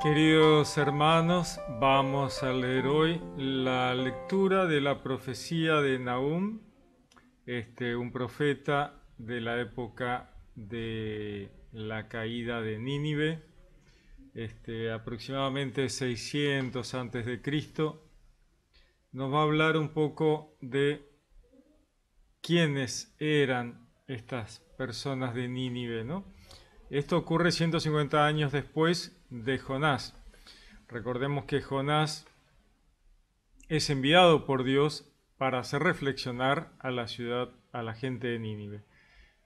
Queridos hermanos, vamos a leer hoy la lectura de la profecía de Nahum, este, un profeta de la época de la caída de Nínive, este, aproximadamente 600 antes de Cristo. Nos va a hablar un poco de quiénes eran estas personas de Nínive, ¿no? Esto ocurre 150 años después de Jonás. Recordemos que Jonás es enviado por Dios para hacer reflexionar a la ciudad, a la gente de Nínive.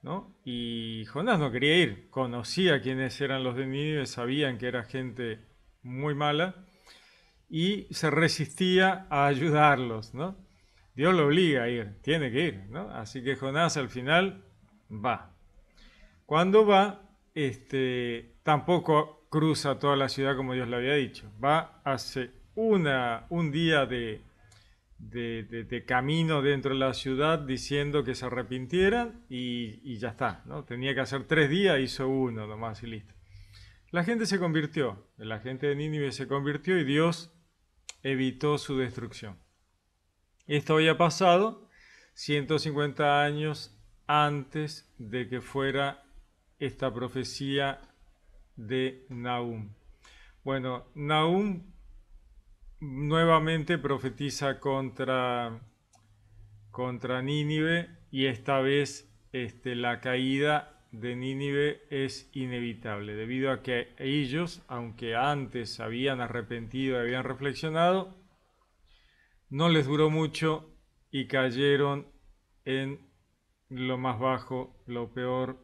¿no? Y Jonás no quería ir, conocía quiénes eran los de Nínive, sabían que era gente muy mala y se resistía a ayudarlos. ¿no? Dios lo obliga a ir, tiene que ir. Así que Jonás al final va. Cuando va, este, tampoco cruza toda la ciudad como Dios le había dicho. Va, hace una, un día de, camino dentro de la ciudad diciendo que se arrepintieran y, ya está. ¿no? Tenía que hacer tres días, hizo uno nomás y listo. La gente se convirtió, la gente de Nínive se convirtió y Dios evitó su destrucción. Esto había pasado 150 años antes de que fuera esta profecía de Nahum. Bueno, Nahum nuevamente profetiza contra, contra Nínive y esta vez este, la caída de Nínive es inevitable, debido a que ellos, aunque antes habían arrepentido y habían reflexionado, no les duró mucho y cayeron en lo más bajo, lo peor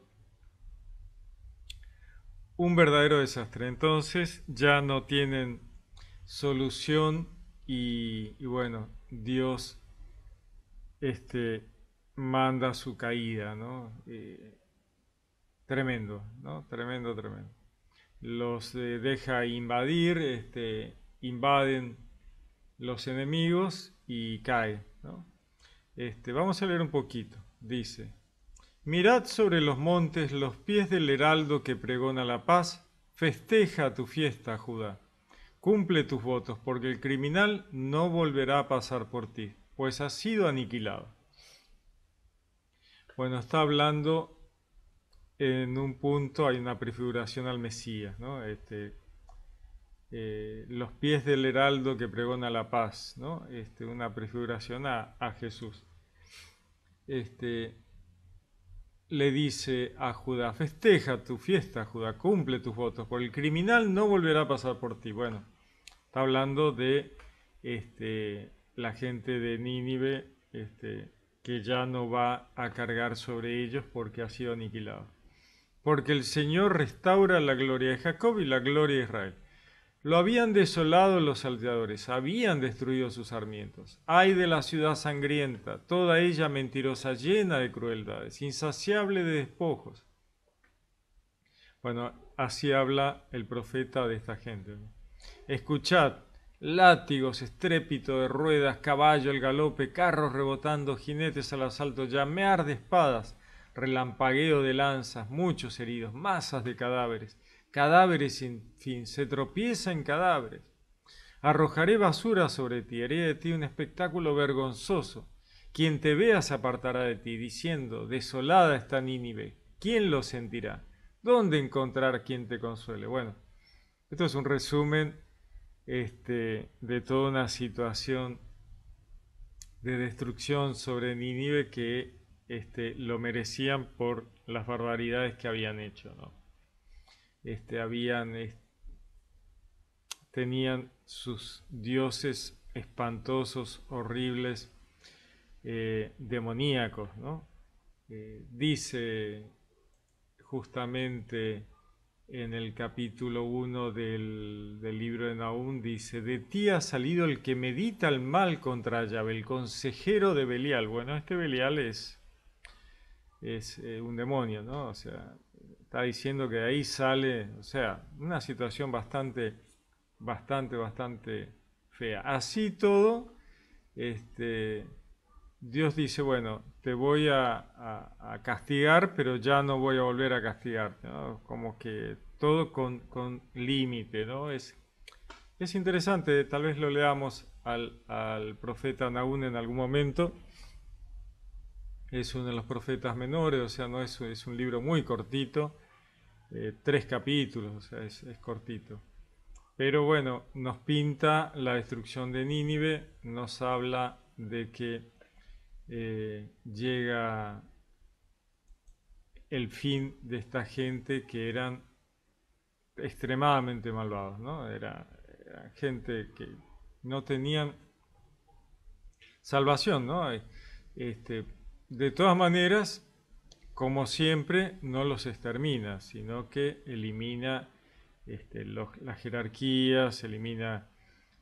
un verdadero desastre. Entonces ya no tienen solución y, bueno, Dios este, manda su caída, ¿no? Eh, tremendo, ¿no? Tremendo, tremendo. Los eh, deja invadir, este, invaden los enemigos y cae, Este, vamos a leer un poquito. Dice, Mirad sobre los montes los pies del heraldo que pregona la paz, festeja tu fiesta, Judá. Cumple tus votos, porque el criminal no volverá a pasar por ti, pues ha sido aniquilado. Bueno, está hablando en un punto, hay una prefiguración al Mesías, ¿no? Este, eh, los pies del heraldo que pregona la paz, ¿no? Este, una prefiguración a, a Jesús. Este, le dice a Judá, festeja tu fiesta, Judá, cumple tus votos, porque el criminal no volverá a pasar por ti. Bueno, está hablando de este, la gente de Nínive, este, que ya no va a cargar sobre ellos porque ha sido aniquilado. Porque el Señor restaura la gloria de Jacob y la gloria de Israel. Lo habían desolado los salteadores, habían destruido sus sarmientos. Ay de la ciudad sangrienta, toda ella mentirosa, llena de crueldades, insaciable de despojos. Bueno, así habla el profeta de esta gente. Escuchad, látigos, estrépito de ruedas, caballo al galope, carros rebotando, jinetes al asalto, llamear de espadas, relampagueo de lanzas, muchos heridos, masas de cadáveres cadáveres sin fin, se tropieza en cadáveres. Arrojaré basura sobre ti, haré de ti un espectáculo vergonzoso. Quien te vea se apartará de ti, diciendo, desolada está Nínive. ¿Quién lo sentirá? ¿Dónde encontrar quien te consuele? Bueno, esto es un resumen este, de toda una situación de destrucción sobre Nínive que este, lo merecían por las barbaridades que habían hecho. ¿no? este, habían, tenían sus dioses espantosos, horribles, eh, demoníacos. ¿no? Eh, dice justamente en el capítulo 1 del, libro de Nahum, dice, de ti ha salido el que medita el mal contra Yahvé, el consejero de Belial. Bueno, este Belial es, es eh, un demonio, ¿no? O sea, está diciendo que de ahí sale, o sea, una situación bastante, bastante, bastante fea. Así todo, este, Dios dice, bueno, te voy a, a, castigar, pero ya no voy a volver a castigarte, Como que todo con, límite, ¿no? Es, es interesante, tal vez lo leamos al, al profeta Naún en algún momento es uno de los profetas menores, o sea, no es, es un libro muy cortito, eh, tres capítulos, o sea, es, cortito. Pero bueno, nos pinta la destrucción de Nínive, nos habla de que eh, llega el fin de esta gente que eran extremadamente malvados, ¿no? Era, gente que no tenían salvación, ¿no? Este, de todas maneras, como siempre, no los extermina, sino que elimina este, las jerarquías, elimina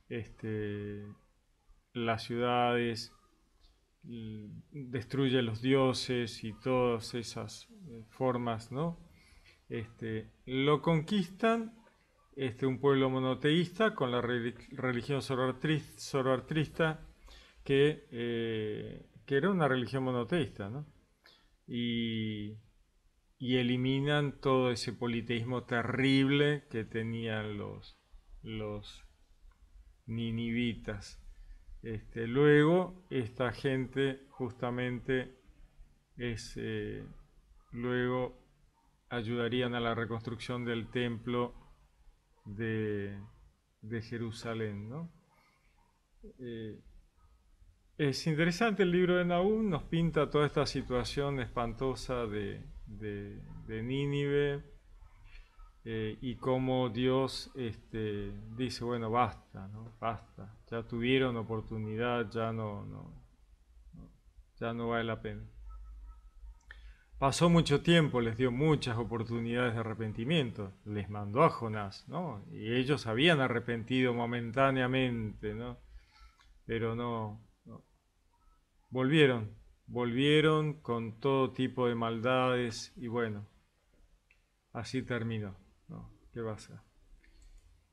este, las ciudades, destruye los dioses y todas esas eh, formas, ¿no? Este, lo conquistan un pueblo monoteísta con la religión zoroastrista que eh, que era una religión monoteísta, ¿no? Y, eliminan todo ese politeísmo terrible que tenían los, ninivitas. Este, luego, esta gente justamente eh, luego ayudarían a la reconstrucción del templo de, Jerusalén, ¿no? Eh, es interesante el libro de Nahum, nos pinta toda esta situación espantosa de, Nínive eh, y cómo Dios este, dice, bueno, basta, Basta, ya tuvieron oportunidad, ya no, ya no vale la pena. Pasó mucho tiempo, les dio muchas oportunidades de arrepentimiento, les mandó a Jonás, Y ellos habían arrepentido momentáneamente, Pero no, Volvieron, volvieron con todo tipo de maldades y bueno, así terminó. ¿Qué pasa?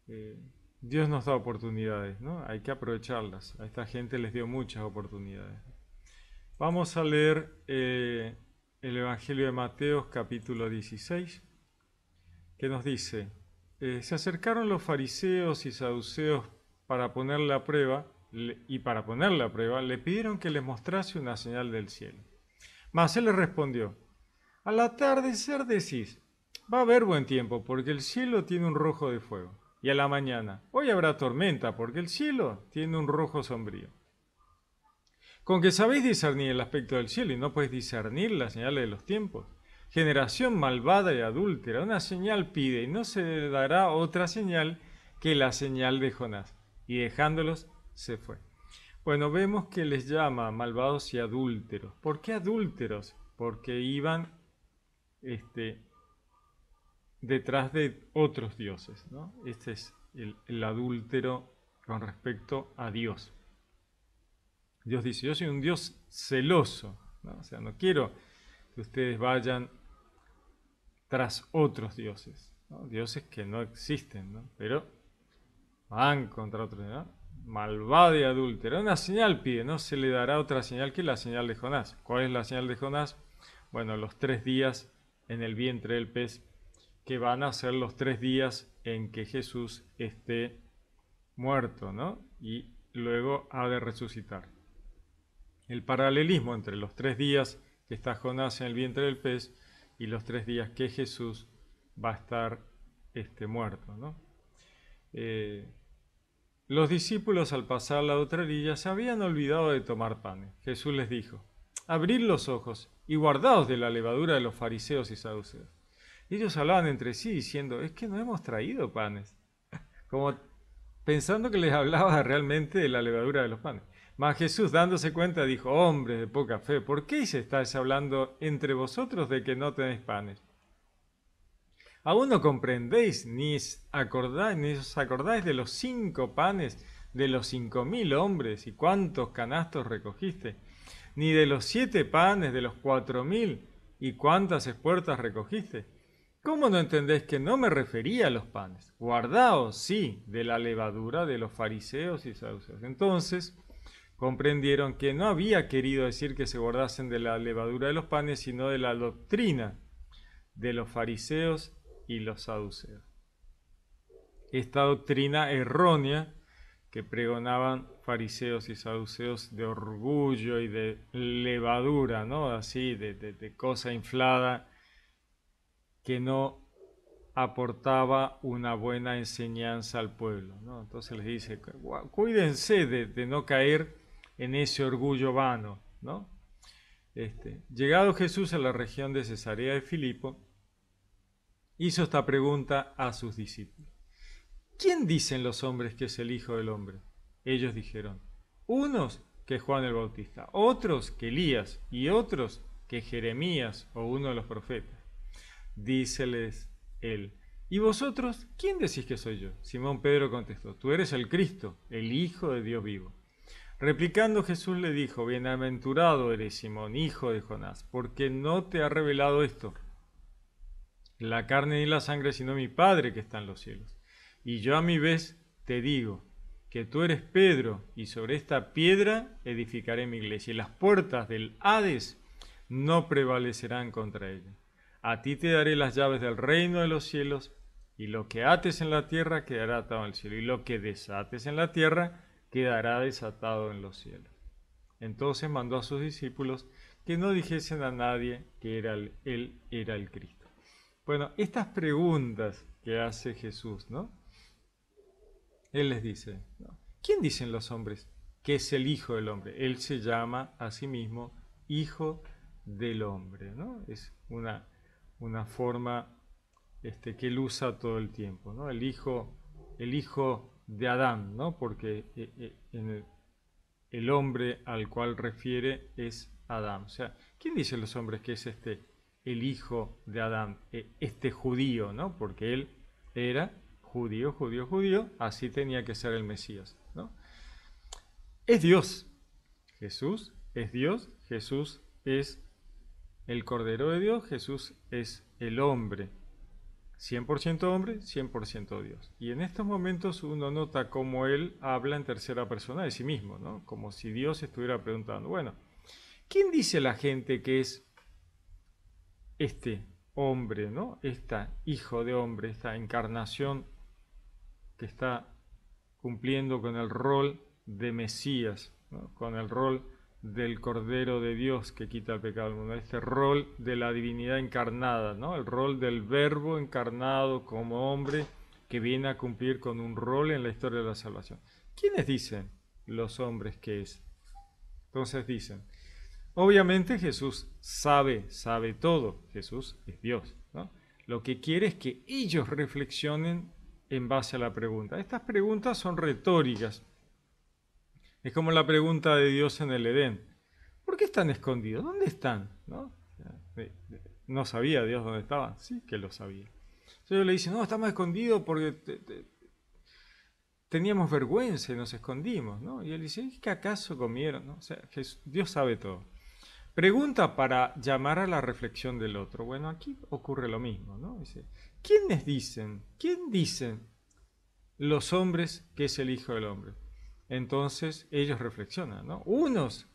Eh, Dios nos da oportunidades, ¿no? Hay que aprovecharlas. A esta gente les dio muchas oportunidades. Vamos a leer eh, el Evangelio de Mateo capítulo 16, que nos dice, eh, se acercaron los fariseos y saduceos para ponerle a prueba y para ponerle a prueba, le pidieron que les mostrase una señal del cielo. Mas él le respondió, al atardecer decís, va a haber buen tiempo porque el cielo tiene un rojo de fuego. Y a la mañana, hoy habrá tormenta porque el cielo tiene un rojo sombrío. Con que sabéis discernir el aspecto del cielo y no podéis discernir las señales de los tiempos. Generación malvada y adúltera, una señal pide y no se dará otra señal que la señal de Jonás. Y dejándolos se fue. Bueno, vemos que les llama malvados y adúlteros. ¿Por qué adúlteros? Porque iban este, detrás de otros dioses. ¿no? Este es el, adúltero con respecto a Dios. Dios dice, yo soy un Dios celoso. ¿no? O sea, no quiero que ustedes vayan tras otros dioses. Dioses que no existen, pero van contra otros. ¿no? malvada y adúltera. Una señal pide, no se le dará otra señal que la señal de Jonás. ¿Cuál es la señal de Jonás? Bueno, los tres días en el vientre del pez, que van a ser los tres días en que Jesús esté muerto, ¿no? Y luego ha de resucitar. El paralelismo entre los tres días que está Jonás en el vientre del pez y los tres días que Jesús va a estar este, muerto, ¿no? Eh, los discípulos al pasar la otra orilla se habían olvidado de tomar panes. Jesús les dijo, abrid los ojos y guardaos de la levadura de los fariseos y saduceos. Ellos hablaban entre sí diciendo, es que no hemos traído panes, como pensando que les hablaba realmente de la levadura de los panes. Mas Jesús, dándose cuenta, dijo, hombres de poca fe, ¿por qué se estáis hablando entre vosotros de que no tenéis panes? Aún no comprendéis ni os acordáis, de los cinco panes de los cinco mil hombres y cuántos canastos recogiste, ni de los siete panes de los cuatro mil y cuántas espuertas recogiste. ¿Cómo no entendéis que no me refería a los panes? Guardaos, sí, de la levadura de los fariseos y saduceos. Entonces comprendieron que no había querido decir que se guardasen de la levadura de los panes, sino de la doctrina de los fariseos y los saduceos. Esta doctrina errónea que pregonaban fariseos y saduceos de orgullo y de levadura, ¿no? Así, de, cosa inflada, que no aportaba una buena enseñanza al pueblo. Entonces les dice, cuídense de, de, no caer en ese orgullo vano. ¿no? Este, llegado Jesús a la región de Cesarea de Filipo, hizo esta pregunta a sus discípulos. ¿Quién dicen los hombres que es el Hijo del Hombre? Ellos dijeron, unos que Juan el Bautista, otros que Elías y otros que Jeremías o uno de los profetas. Díceles él, ¿y vosotros quién decís que soy yo? Simón Pedro contestó, tú eres el Cristo, el Hijo de Dios vivo. Replicando Jesús le dijo, Bienaventurado eres Simón, hijo de Jonás, porque no te ha revelado esto la carne ni la sangre, sino mi Padre que está en los cielos. Y yo a mi vez te digo que tú eres Pedro, y sobre esta piedra edificaré mi iglesia, y las puertas del Hades no prevalecerán contra ella. A ti te daré las llaves del reino de los cielos, y lo que ates en la tierra quedará atado en el cielo, y lo que desates en la tierra quedará desatado en los cielos. Entonces mandó a sus discípulos que no dijesen a nadie que él era el Cristo. Bueno, estas preguntas que hace Jesús, ¿no? Él les dice, ¿quién dicen los hombres que es el Hijo del Hombre? Él se llama a sí mismo Hijo del Hombre, ¿no? Es una, una forma este, que él usa todo el tiempo, ¿no? El Hijo, el hijo de Adán, ¿no? Porque eh, eh, el, hombre al cual refiere es Adán. O sea, ¿quién dicen los hombres que es este el hijo de Adán, e, este judío, ¿no? Porque él era judío, judío, judío, así tenía que ser el Mesías, ¿no? Es Dios. Jesús es Dios, Jesús es el Cordero de Dios, Jesús es el hombre. 100% hombre, 100% Dios. Y en estos momentos uno nota cómo él habla en tercera persona de sí mismo, ¿no? Como si Dios estuviera preguntando, bueno, ¿quién dice la gente que es este hombre, ¿no? Esta hijo de hombre, esta encarnación que está cumpliendo con el rol de Mesías, con el rol del Cordero de Dios que quita el pecado del mundo, este rol de la divinidad encarnada, ¿no? El rol del verbo encarnado como hombre que viene a cumplir con un rol en la historia de la salvación. ¿Quiénes dicen los hombres que es? Entonces dicen, Obviamente Jesús sabe, sabe todo. Jesús es Dios. Lo que quiere es que ellos reflexionen en base a la pregunta. Estas preguntas son retóricas. Es como la pregunta de Dios en el Edén. ¿Por qué están escondidos? ¿Dónde están? ¿No? sabía Dios dónde estaban. Sí que lo sabía. Entonces le dice no, estamos escondidos porque teníamos vergüenza y nos escondimos. Y él dice, ¿qué acaso comieron? Dios sabe todo. Pregunta para llamar a la reflexión del otro. Bueno, aquí ocurre lo mismo, ¿no? Dice, ¿quiénes dicen? ¿Quién dicen los hombres que es el Hijo del Hombre? Entonces ellos reflexionan, ¿no? Unos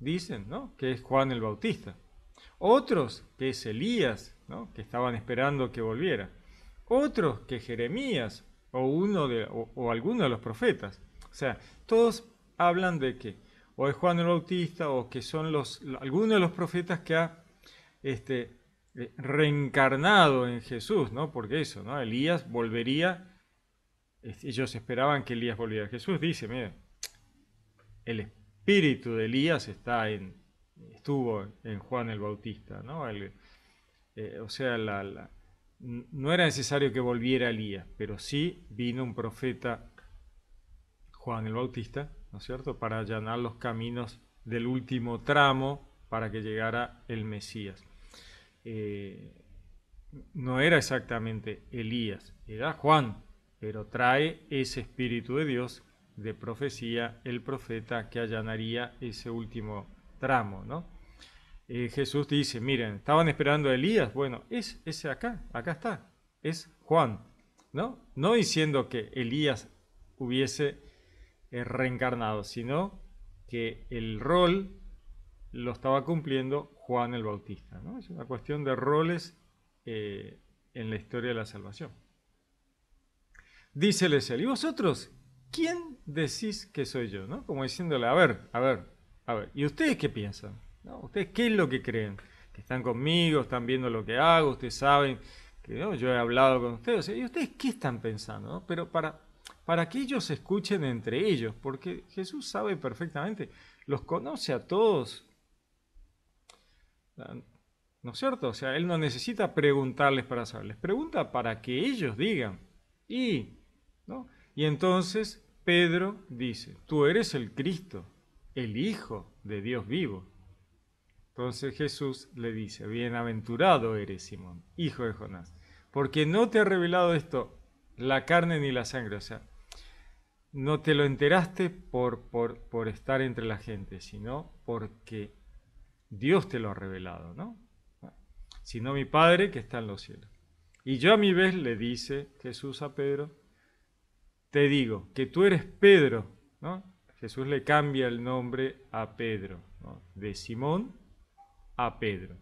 dicen, ¿no? Que es Juan el Bautista. Otros que es Elías, ¿no? Que estaban esperando que volviera. Otros que Jeremías o, uno de, o alguno de los profetas. O sea, todos hablan de que o es Juan el Bautista, o que son los, algunos de los profetas que ha este, eh, reencarnado en Jesús, ¿no? Porque eso, ¿no? Elías volvería, ellos esperaban que Elías volviera. Jesús dice, mire, el espíritu de Elías está en, estuvo en Juan el Bautista, ¿no? Eh, o sea, no era necesario que volviera Elías, pero sí vino un profeta, Juan el Bautista, ¿no es cierto?, para allanar los caminos del último tramo para que llegara el Mesías. Eh, no era exactamente Elías, era Juan, pero trae ese espíritu de Dios de profecía, el profeta que allanaría ese último tramo, ¿no? Eh, Jesús dice, miren, estaban esperando a Elías, bueno, es ese acá, acá está, es Juan, ¿no? No diciendo que Elías hubiese reencarnado, sino que el rol lo estaba cumpliendo Juan el Bautista. ¿no? Es una cuestión de roles eh, en la historia de la salvación. Díceles él, ¿y vosotros quién decís que soy yo? ¿no? Como diciéndole, a ver, a ver, a ver, ¿y ustedes qué piensan? ¿Ustedes qué es lo que creen? ¿Que están conmigo, están viendo lo que hago, ustedes saben que yo he hablado con ustedes? ¿Y ustedes qué están pensando? Pero para para que ellos escuchen entre ellos, porque Jesús sabe perfectamente, los conoce a todos. Ah, ¿No es cierto? O sea, Él no necesita preguntarles para saber, pregunta para que ellos digan. Y, y entonces Pedro dice, tú eres el Cristo, el Hijo de Dios vivo. Entonces Jesús le dice, bienaventurado eres Simón, hijo de Jonás, porque no te ha revelado esto la carne ni la sangre, o sea, no te lo enteraste por, estar entre la gente, sino porque Dios te lo ha revelado, ¿no? Sino mi Padre que está en los cielos. Y yo a mi vez le dice Jesús a Pedro, te digo que tú eres Pedro, ¿no? Jesús le cambia el nombre a Pedro, de Simón a Pedro,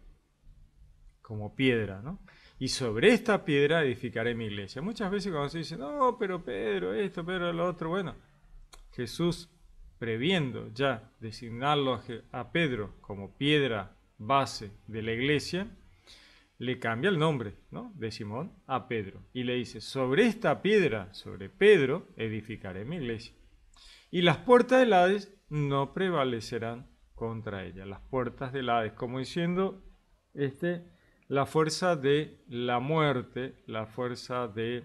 como piedra, ¿no? y sobre esta piedra edificaré mi iglesia. Muchas veces cuando se dice, no, pero Pedro, esto, Pedro, lo otro, bueno, Jesús previendo ya designarlo a Pedro como piedra base de la iglesia, le cambia el nombre de Simón a Pedro y le dice, sobre esta piedra, sobre Pedro, edificaré mi iglesia. Y las puertas del Hades no prevalecerán contra ella. Las puertas del Hades, como diciendo, este la fuerza de la muerte, la fuerza del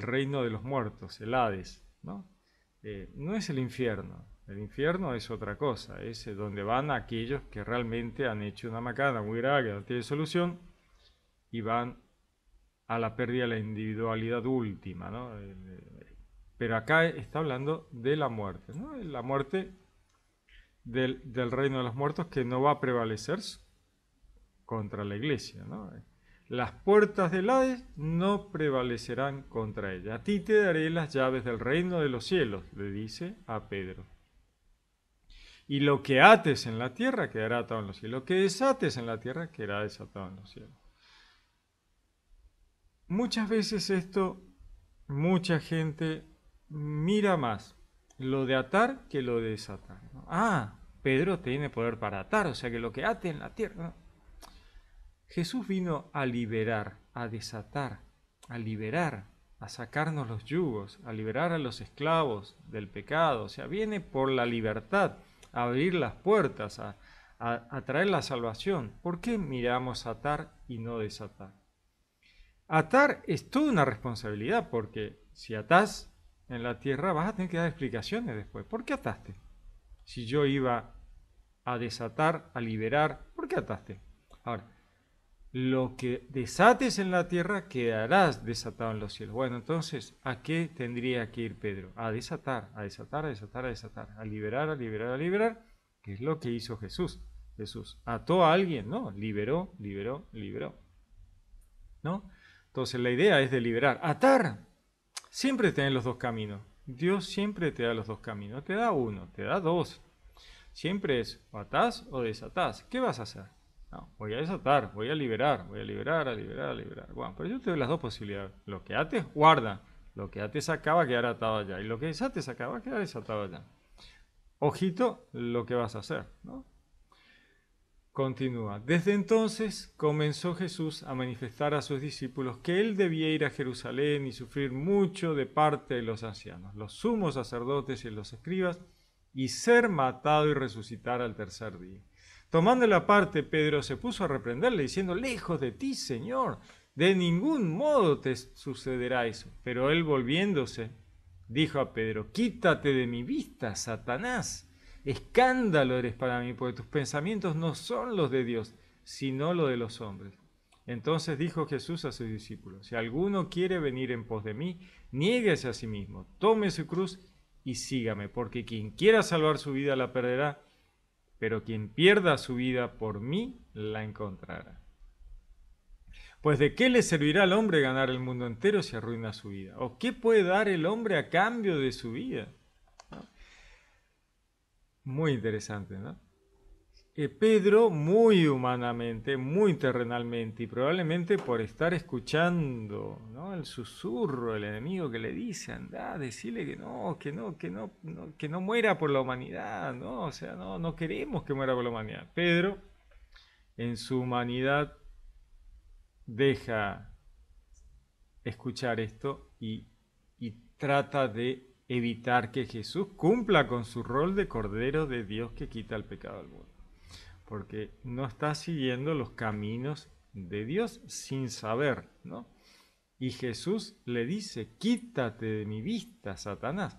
reino de los muertos, el Hades, ¿no? Eh, no es el infierno, el infierno es otra cosa, es eh, donde van aquellos que realmente han hecho una macana muy grave que no tiene solución y van a la pérdida de la individualidad última, ¿no? Eh, pero acá está hablando de la muerte, ¿no? La muerte del, del reino de los muertos que no va a prevalecer contra la iglesia. ¿no? Las puertas del Hades no prevalecerán contra ella. A ti te daré las llaves del reino de los cielos, le dice a Pedro. Y lo que ates en la tierra quedará atado en los cielos. Lo que desates en la tierra quedará desatado en los cielos. Muchas veces esto, mucha gente mira más lo de atar que lo de desatar. Ah, Pedro tiene poder para atar, o sea que lo que ate en la tierra. Jesús vino a liberar, a desatar, a liberar, a sacarnos los yugos, a liberar a los esclavos del pecado. O sea, viene por la libertad, a abrir las puertas, a, traer la salvación. ¿Por qué miramos atar y no desatar? Atar es toda una responsabilidad porque si atás en la tierra vas a tener que dar explicaciones después. ¿Por qué ataste? Si yo iba a desatar, a liberar, ¿por qué ataste? Ahora, lo que desates en la tierra quedarás desatado en los cielos. Bueno, entonces, ¿a qué tendría que ir Pedro? A desatar, a desatar, a desatar, a desatar, a liberar, a liberar, a liberar, que es lo que hizo Jesús. Jesús ató a alguien, ¿no? Liberó, liberó, liberó. ¿No? Entonces la idea es de liberar. Atar. Siempre tenés los dos caminos. Dios siempre te da los dos caminos. Te da uno, te da dos. Siempre es o atás o desatás. ¿Qué vas a hacer? voy a desatar, voy a liberar, voy a liberar, a liberar, a liberar. Bueno, pero yo te doy las dos posibilidades. Lo que ates, guarda. Lo que ates acaba va quedar atado allá. Y lo que desates acaba va quedar desatado allá. Ojito lo que vas a hacer, Continúa. Desde entonces comenzó Jesús a manifestar a sus discípulos que él debía ir a Jerusalén y sufrir mucho de parte de los ancianos, los sumos sacerdotes y los escribas, y ser matado y resucitar al tercer día la aparte, Pedro se puso a reprenderle, diciendo, lejos de ti, Señor, de ningún modo te sucederá eso. Pero él volviéndose, dijo a Pedro, quítate de mi vista, Satanás. Escándalo eres para mí, porque tus pensamientos no son los de Dios, sino los de los hombres. Entonces dijo Jesús a sus discípulos, si alguno quiere venir en pos de mí, niéguese a sí mismo, tome su cruz y sígame, porque quien quiera salvar su vida la perderá, pero quien pierda su vida por mí la encontrará. Pues de qué le servirá al hombre ganar el mundo entero si arruina su vida? ¿O qué puede dar el hombre a cambio de su vida? Muy interesante, ¿no? Eh, Pedro muy humanamente, muy terrenalmente y probablemente por estar escuchando el susurro del enemigo que le dice, anda, decirle que no, que no, que no, que no muera por la humanidad, ¿no? o sea, no, no queremos que muera por la humanidad. Pedro, en su humanidad, deja escuchar esto y, trata de evitar que Jesús cumpla con su rol de Cordero de Dios que quita el pecado al mundo porque no está siguiendo los caminos de Dios sin saber, ¿no? Y Jesús le dice, quítate de mi vista, Satanás,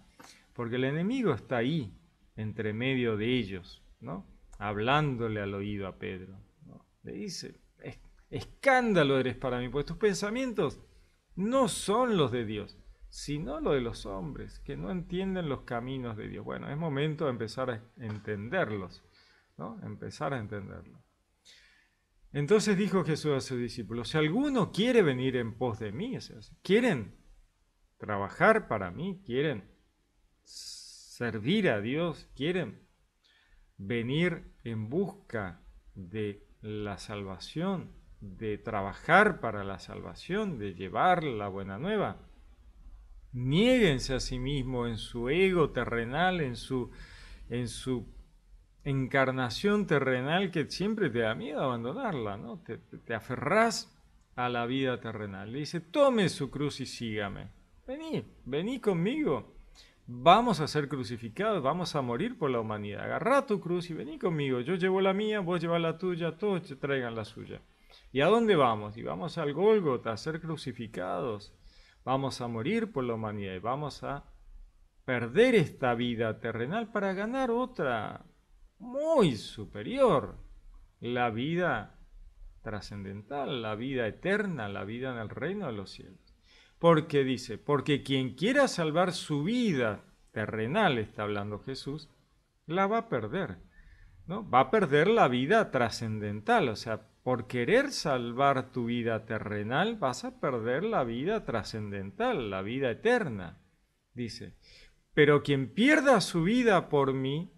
porque el enemigo está ahí, entre medio de ellos, ¿no? Hablándole al oído a Pedro. Le dice, escándalo eres para mí, pues tus pensamientos no son los de Dios, sino los de los hombres, que no entienden los caminos de Dios. Bueno, es momento de empezar a entenderlos. Empezar a entenderlo. Entonces dijo Jesús a sus discípulos, si alguno quiere venir en pos de mí, quieren trabajar para mí, quieren servir a Dios, quieren venir en busca de la salvación, de trabajar para la salvación, de llevar la buena nueva. Niéguense a sí mismo en su ego terrenal, en su, en su encarnación terrenal que siempre te da miedo abandonarla, ¿no? Te, aferrás a la vida terrenal. Le dice, tome su cruz y sígame. Vení, vení conmigo. Vamos a ser crucificados, vamos a morir por la humanidad. agarra tu cruz y vení conmigo. Yo llevo la mía, vos llevas la tuya, todos te traigan la suya. ¿Y a dónde vamos? Y vamos al Gólgota a ser crucificados. Vamos a morir por la humanidad y vamos a perder esta vida terrenal para ganar otra muy superior, la vida trascendental, la vida eterna, la vida en el reino de los cielos. Porque dice, porque quien quiera salvar su vida terrenal, está hablando Jesús, la va a perder. ¿no? Va a perder la vida trascendental, o sea, por querer salvar tu vida terrenal vas a perder la vida trascendental, la vida eterna, dice. Pero quien pierda su vida por mí,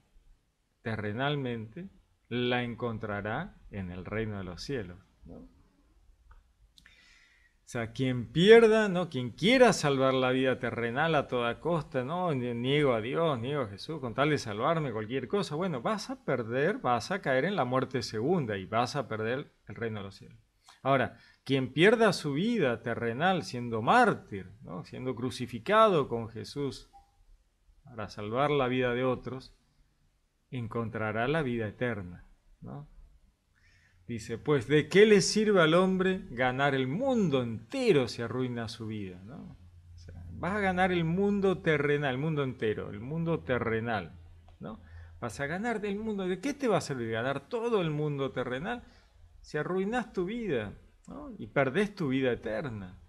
terrenalmente, la encontrará en el reino de los cielos. O sea, quien pierda, ¿no? quien quiera salvar la vida terrenal a toda costa, no niego a Dios, niego a Jesús, con tal de salvarme cualquier cosa, bueno, vas a perder, vas a caer en la muerte segunda y vas a perder el reino de los cielos. Ahora, quien pierda su vida terrenal siendo mártir, ¿no? siendo crucificado con Jesús para salvar la vida de otros, encontrará la vida eterna. ¿no? Dice, pues, ¿de qué le sirve al hombre ganar el mundo entero si arruina su vida? ¿no? vas a ganar el mundo terrenal, el mundo entero, el mundo terrenal. ¿no? Vas a ganar del mundo. ¿De qué te va a servir ganar todo el mundo terrenal si arruinas tu vida y perdés tu vida eterna?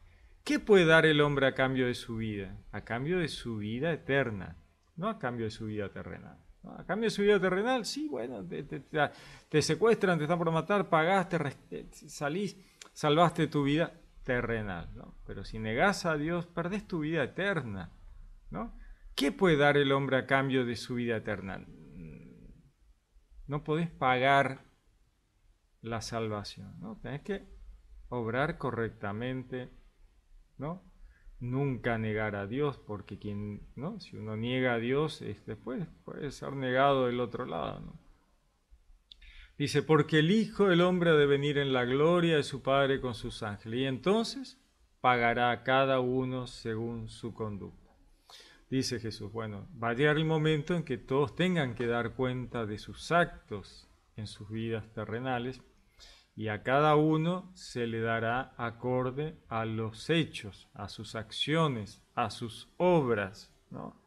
¿Qué puede dar el hombre a cambio de su vida? A cambio de su vida eterna, no a cambio de su vida terrenal. A cambio de su vida terrenal, sí, bueno, te, secuestran, te están por matar, pagaste, salís, salvaste tu vida terrenal. ¿no? Pero si negás a Dios, perdés tu vida eterna. ¿no? ¿Qué puede dar el hombre a cambio de su vida eterna? Mm, no podés pagar la salvación, ¿no? Tenés que obrar correctamente, ¿no? nunca negar a Dios, porque quien, ¿no? si uno niega a Dios, después este, puede ser negado del otro lado. Dice, porque el Hijo del Hombre ha de venir en la gloria de su Padre con sus ángeles, y entonces pagará a cada uno según su conducta. Dice Jesús, bueno, va a llegar el momento en que todos tengan que dar cuenta de sus actos en sus vidas terrenales, y a cada uno se le dará acorde a los hechos, a sus acciones, a sus obras, ¿no?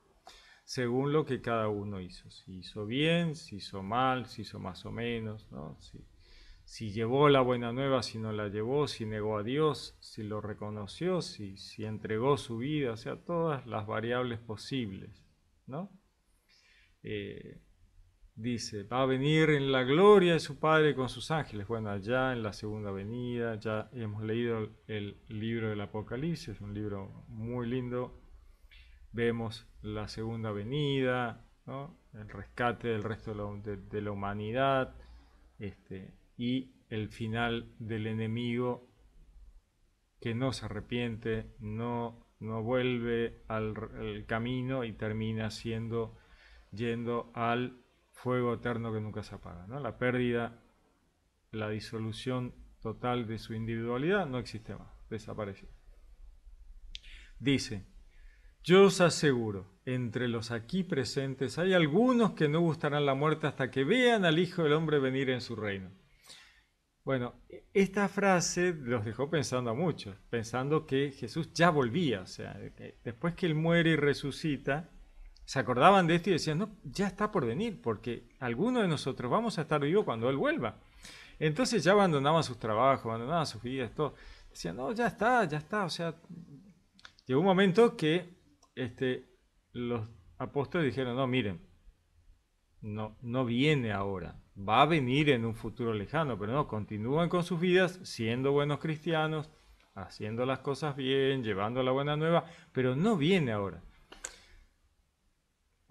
según lo que cada uno hizo, si hizo bien, si hizo mal, si hizo más o menos, ¿no? si, llevó la buena nueva, si no la llevó, si negó a Dios, si lo reconoció, si, entregó su vida, o sea, todas las variables posibles. ¿no? Eh, dice, va a venir en la gloria de su Padre con sus ángeles. Bueno, allá en la segunda venida, ya hemos leído el libro del Apocalipsis, es un libro muy lindo. Vemos la segunda venida, el rescate del resto de la, humanidad este, y el final del enemigo que no se arrepiente, no, no vuelve al, al camino y termina siendo yendo al fuego eterno que nunca se apaga. La pérdida, la disolución total de su individualidad no existe más, desaparece. Dice, yo os aseguro, entre los aquí presentes hay algunos que no gustarán la muerte hasta que vean al Hijo del Hombre venir en su reino. Bueno, esta frase los dejó pensando a muchos, pensando que Jesús ya volvía, o sea, después que él muere y resucita, se acordaban de esto y decían, no, ya está por venir, porque alguno de nosotros vamos a estar vivos cuando Él vuelva. Entonces ya abandonaban sus trabajos, abandonaban sus vidas, todo. Decían, no, ya está, ya está. O sea, llegó un momento que este, los apóstoles dijeron, no, miren, no, no viene ahora, va a venir en un futuro lejano, pero no, continúan con sus vidas siendo buenos cristianos, haciendo las cosas bien, llevando la buena nueva, pero no viene ahora.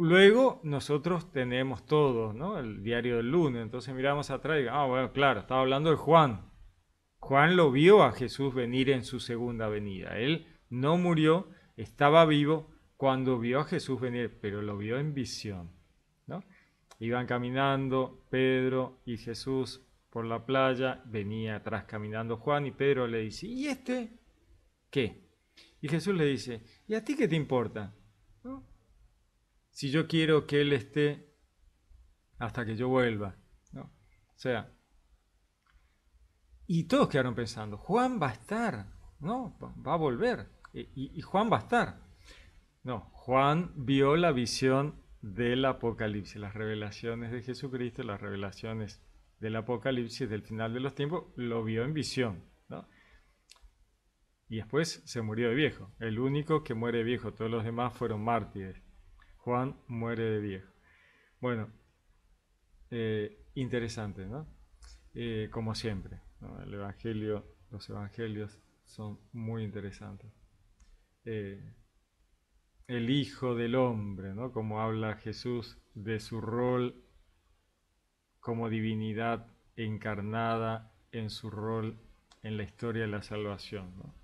Luego nosotros tenemos todos, ¿no? El diario del lunes. Entonces miramos atrás y ah, bueno, claro, estaba hablando de Juan. Juan lo vio a Jesús venir en su segunda venida. Él no murió, estaba vivo cuando vio a Jesús venir, pero lo vio en visión, Iban caminando Pedro y Jesús por la playa, venía atrás caminando Juan y Pedro le dice, ¿y este qué? Y Jesús le dice, ¿y a ti qué te importa? si yo quiero que Él esté hasta que yo vuelva. ¿no? O sea, y todos quedaron pensando, Juan va a estar, ¿no? Va a volver. Y, Juan va a estar. No, Juan vio la visión del Apocalipsis, las revelaciones de Jesucristo, las revelaciones del Apocalipsis, del final de los tiempos, lo vio en visión. ¿no? Y después se murió de viejo. El único que muere de viejo, todos los demás fueron mártires. Juan muere de viejo. Bueno, eh, interesante, ¿no? Eh, como siempre, los Evangelios son muy interesantes. Eh, el Hijo del Hombre, ¿no? Como habla Jesús de su rol como divinidad encarnada en su rol en la historia de la salvación, ¿no?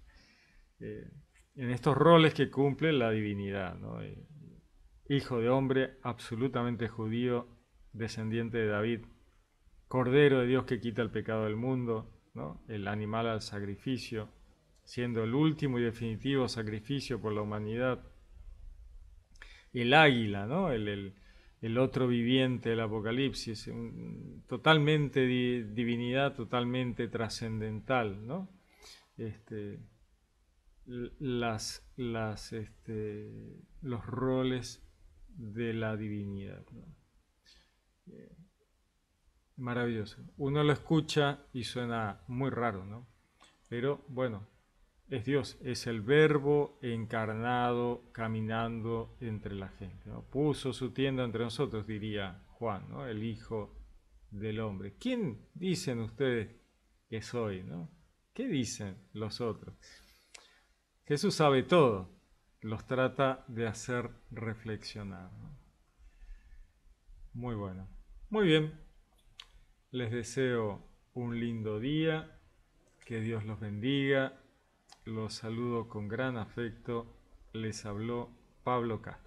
en estos roles que cumple la divinidad, ¿no? hijo de hombre, absolutamente judío, descendiente de David, Cordero de Dios que quita el pecado del mundo, el animal al sacrificio, siendo el último y definitivo sacrificio por la humanidad. El águila, el, otro viviente del Apocalipsis, totalmente divinidad, totalmente trascendental. Este, las, este, los roles de la divinidad. Eh, maravilloso. Uno lo escucha y suena muy raro, ¿no? Pero bueno, es Dios, es el verbo encarnado caminando entre la gente. Puso su tienda entre nosotros, diría Juan, ¿no? el Hijo del Hombre. ¿Quién dicen ustedes que soy? ¿no? ¿Qué dicen los otros? Jesús sabe todo, los trata de hacer reflexionar. Muy bueno. Muy bien. Les deseo un lindo día. Que Dios los bendiga. Los saludo con gran afecto. Les habló Pablo Castro.